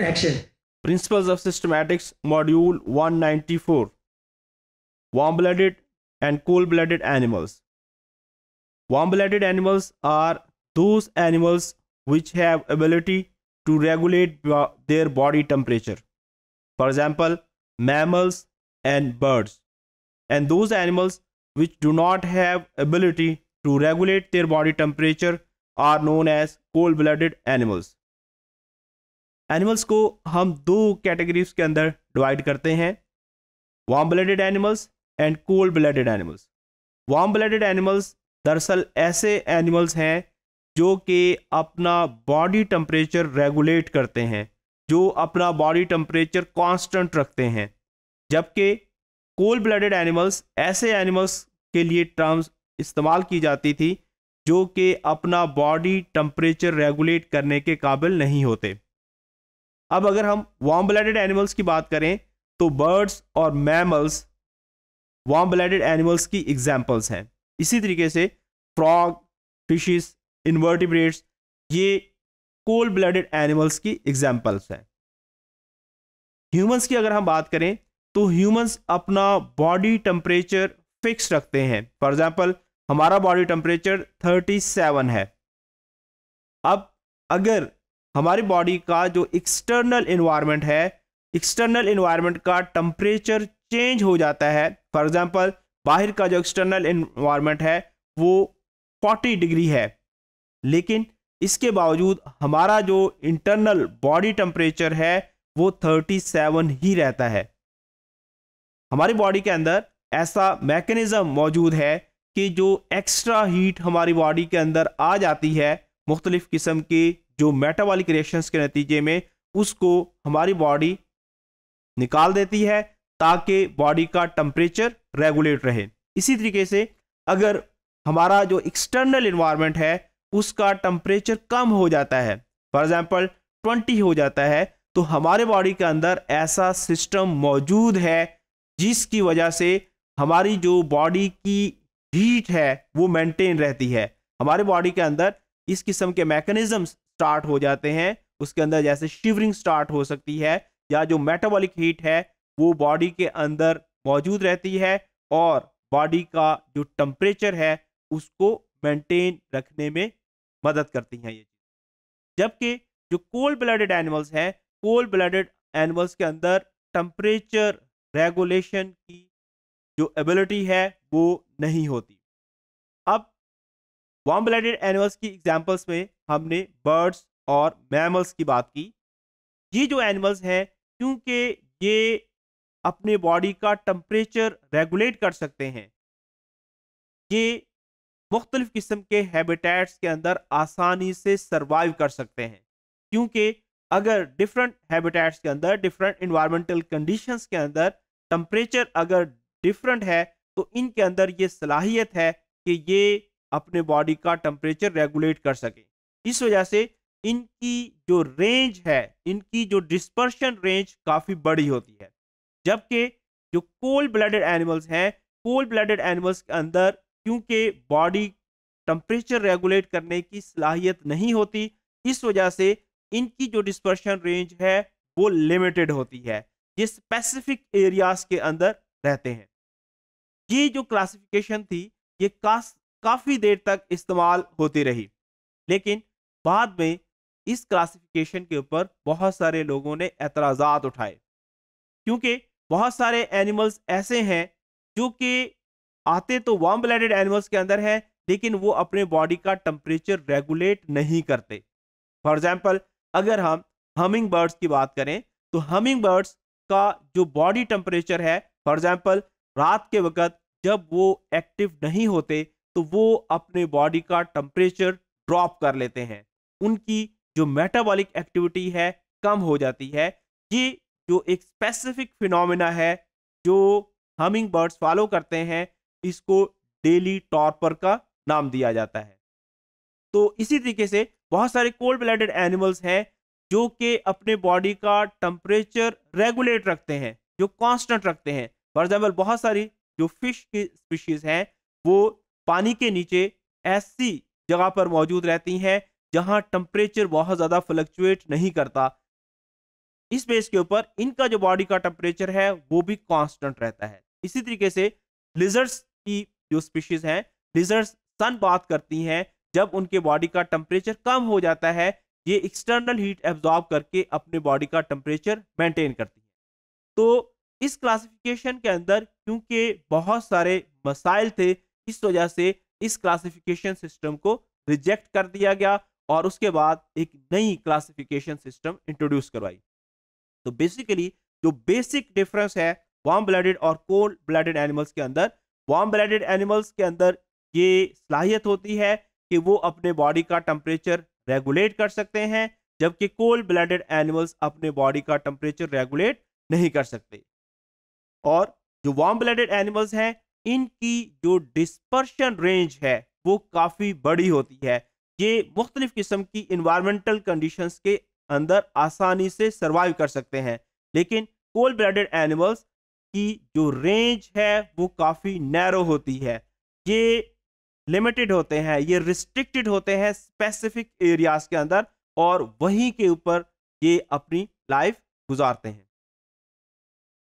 Action. Principles of Systematics, Module 194 Warm blooded and cool blooded animals. Warm blooded animals are those animals which have ability to regulate their body temperature. For example, mammals and birds. And those animals which do not have ability to regulate their body temperature are known as cold blooded animals. Animals को हम दो categories के अंदर divide करते हैं warm blooded animals and cold blooded animals warm blooded animals दरअसल ऐसे animals हैं जो कि अपना बॉडी टम्परेचर रेगुलेट करते हैं जो अपना बॉडी टेम्परेचर कांस्टेंट रखते हैं जबकि कोल्ड ब्लडेड एनिमल्स ऐसे एनिमल्स के लिए टर्म्स इस्तेमाल की जाती थी जो कि अपना बॉडी टम्परेचर रेगुलेट करने के काबिल नहीं होते अब अगर हम वार्म ब्लडेड एनिमल्स की बात करें तो बर्ड्स और मैमल्स वार्म ब्लडेड एनिमल्स की एग्जाम्पल्स हैं इसी तरीके से फ्रॉग फिशिज इन्वर्टिब्रेट्स ये कोल्ड ब्लडेड एनिमल्स की एग्जाम्पल्स हैं ह्यूमंस की अगर हम बात करें तो ह्यूमंस अपना बॉडी टेम्परेचर फिक्स रखते हैं फॉर एग्जाम्पल हमारा बॉडी टेम्परेचर 37 है अब अगर हमारी बॉडी का जो एक्सटर्नल इन्वायरमेंट है एक्सटर्नल इन्वायरमेंट का टम्परेचर चेंज हो जाता है फॉर एग्ज़ाम्पल बाहर का जो एक्सटर्नल इन्वायरमेंट है वो 40 डिग्री है लेकिन इसके बावजूद हमारा जो इंटरनल बॉडी टम्परेचर है वो 37 ही रहता है हमारी बॉडी के अंदर ऐसा मैकेनिज़्म मौजूद है कि जो एक्स्ट्रा हीट हमारी बॉडी के अंदर आ जाती है मुख्तलिफ़ किस्म की जो मेटाबॉलिक रिएक्शंस के नतीजे में उसको हमारी बॉडी निकाल देती है ताकि बॉडी का टम्परेचर रेगुलेट रहे इसी तरीके से अगर हमारा जो एक्सटर्नल इन्वायरमेंट है उसका टम्परेचर कम हो जाता है फॉर एग्जाम्पल ट्वेंटी हो जाता है तो हमारे बॉडी के अंदर ऐसा सिस्टम मौजूद है जिसकी वजह से हमारी जो बॉडी की हीट है वो मेंटेन रहती है हमारे बॉडी के अंदर इस किस्म के मैकेनिज्म स्टार्ट हो जाते हैं उसके अंदर जैसे शिवरिंग स्टार्ट हो सकती है या जो मेटाबॉलिक हीट है वो बॉडी के अंदर मौजूद रहती है और बॉडी का जो टम्परेचर है उसको मेंटेन रखने में मदद करती हैं ये जबकि जो कोल्ड ब्लडेड एनिमल्स हैं कोल्ड ब्लडेड एनिमल्स के अंदर टम्परेचर रेगुलेशन की जो एबिलिटी है वो नहीं होती वार्म ब्लडेड एनिमल्स की एग्जाम्पल्स में हमने बर्ड्स और मैमल्स की बात की ये जो एनिमल्स हैं क्योंकि ये अपने बॉडी का टम्परेचर रेगुलेट कर सकते हैं ये मुख्तलिफ़ किस्म के हैबिटेट्स के अंदर आसानी से सर्वाइव कर सकते हैं क्योंकि अगर डिफरेंट हैबिटेट्स के अंदर डिफरेंट इन्वायरमेंटल कंडीशंस के अंदर टम्परेचर अगर डिफरेंट है तो इनके अंदर ये सलाहियत है कि ये अपने बॉडी का टेम्परेचर रेगुलेट कर सके इस वजह से इनकी जो रेंज है इनकी जो डिस्पर्शन रेंज काफ़ी बड़ी होती है जबकि जो कोल्ड ब्लडेड एनिमल्स हैं कोल्ड ब्लडेड एनिमल्स के अंदर क्योंकि बॉडी टम्परेचर रेगुलेट करने की सलाहियत नहीं होती इस वजह से इनकी जो डिस्पर्शन रेंज है वो लिमिटेड होती है ये स्पेसिफिक एरियाज के अंदर रहते हैं ये जो क्लासिफिकेशन थी ये कास काफ़ी देर तक इस्तेमाल होती रही लेकिन बाद में इस क्लासिफिकेशन के ऊपर बहुत सारे लोगों ने एतराज़ात उठाए क्योंकि बहुत सारे एनिमल्स ऐसे हैं जो कि आते तो वार्म ब्लडेड एनिमल्स के अंदर हैं लेकिन वो अपने बॉडी का टम्परेचर रेगुलेट नहीं करते फॉर एग्जाम्पल अगर हम हमिंग बर्ड्स की बात करें तो हमिंग बर्ड्स का जो बॉडी टेम्परेचर है फॉर एग्जाम्पल रात के वक्त जब वो एक्टिव नहीं होते तो वो अपने बॉडी का टेम्परेचर ड्रॉप कर लेते हैं उनकी जो मेटाबॉलिक एक्टिविटी है कम हो जाती है ये जो एक स्पेसिफिक फिनोमेना है जो हमिंग बर्ड्स फॉलो करते हैं इसको डेली टॉर्पर का नाम दिया जाता है तो इसी तरीके से बहुत सारे कोल्ड ब्लडेड एनिमल्स हैं जो कि अपने बॉडी का टम्परेचर रेगुलेट रखते हैं जो कांस्टेंट रखते हैं फॉर एग्जाम्पल बहुत सारी जो फिश की स्पीशीज हैं वो पानी के नीचे ऐसी जगह पर मौजूद रहती हैं जहां टेम्परेचर बहुत ज़्यादा फ्लक्चुएट नहीं करता इस बेस के ऊपर इनका जो बॉडी का टेम्परेचर है वो भी कांस्टेंट रहता है इसी तरीके से लिजर्ट्स की जो स्पीशीज हैं लिजर्ट्स सन बात करती हैं जब उनके बॉडी का टेम्परेचर कम हो जाता है ये एक्सटर्नल हीट एब्जॉर्ब करके अपने बॉडी का टेम्परेचर मेंटेन करती है तो इस क्लासिफिकेशन के अंदर क्योंकि बहुत सारे मसाइल थे इस वजह से इस क्लासिफिकेशन सिस्टम को रिजेक्ट कर दिया गया और उसके बाद एक नई क्लासिफिकेशन सिस्टम इंट्रोड्यूस करवाई तो बेसिकली जो बेसिक डिफरेंस है वार्म ब्लडेड और कोल्ड ब्लडेड एनिमल्स के अंदर वार्म ब्लडेड एनिमल्स के अंदर ये सलाहियत होती है कि वो अपने बॉडी का टेम्परेचर रेगुलेट कर सकते हैं जबकि कोल्ड ब्लडेड एनिमल्स अपने बॉडी का टेम्परेचर रेगुलेट नहीं कर सकते और जो वार्म ब्लडेड एनिमल्स हैं इनकी जो डिस्पर्शन रेंज है वो काफ़ी बड़ी होती है ये मुख्तलिफ किस्म की इन्वायरमेंटल कंडीशंस के अंदर आसानी से सर्वाइव कर सकते हैं लेकिन कोल्ड ब्लडेड एनिमल्स की जो रेंज है वो काफ़ी नैरो होती है ये लिमिटेड होते हैं ये रिस्ट्रिक्टेड होते हैं स्पेसिफिक एरियाज के अंदर और वहीं के ऊपर ये अपनी लाइफ गुजारते हैं